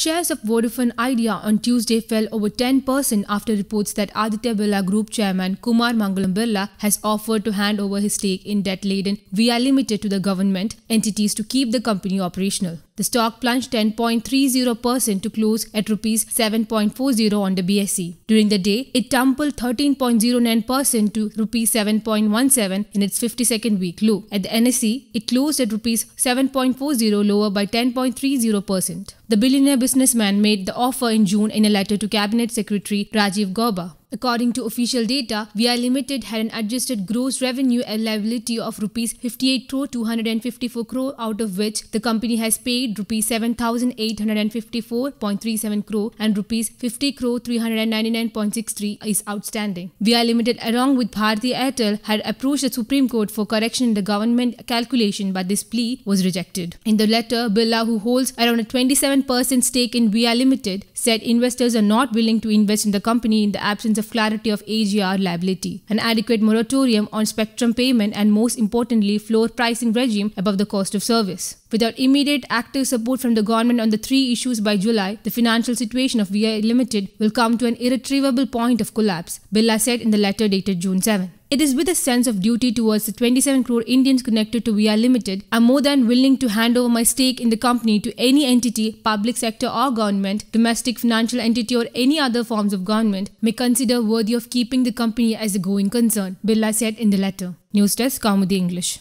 Shares of Vodafone Idea on Tuesday fell over 10% after reports that Aditya Birla Group chairman Kumar Mangalam Birla has offered to hand over his stake in debt-laden VI Limited to the government entities to keep the company operational. The stock plunged 10.30% to close at rupees 7.40 on the BSE. During the day, it tumbled 13.09% to rupees 7.17 in its 52nd week low. At the NSE, it closed at rupees 7.40 lower by 10.30%. The billionaire businessman made the offer in June in a letter to Cabinet Secretary Rajiv Gauba. According to official data, VI Limited had an adjusted gross revenue and liability of rupees 58 crore 254 crore out of which the company has paid rupees 7854.37 crore and rupees 50 crore 399.63 is outstanding. VI Limited along with Bharti Airtel had approached the Supreme Court for correction in the government calculation but this plea was rejected. In the letter, Billah, who holds around a 27% stake in VI Limited said investors are not willing to invest in the company in the absence importance of clarity of AGR liability, an adequate moratorium on spectrum payment, and most importantly, floor pricing regime above the cost of service. Without immediate active support from the government on the three issues by July, the financial situation of VI Limited will come to an irretrievable point of collapse, Billa said in the letter dated June 7. It is with a sense of duty towards the 27 crore Indians connected to VR Limited, I'm more than willing to hand over my stake in the company to any entity, public sector or government, domestic financial entity or any other forms of government may consider worthy of keeping the company as a going concern, Billa said in the letter. News Desk, Comedy English.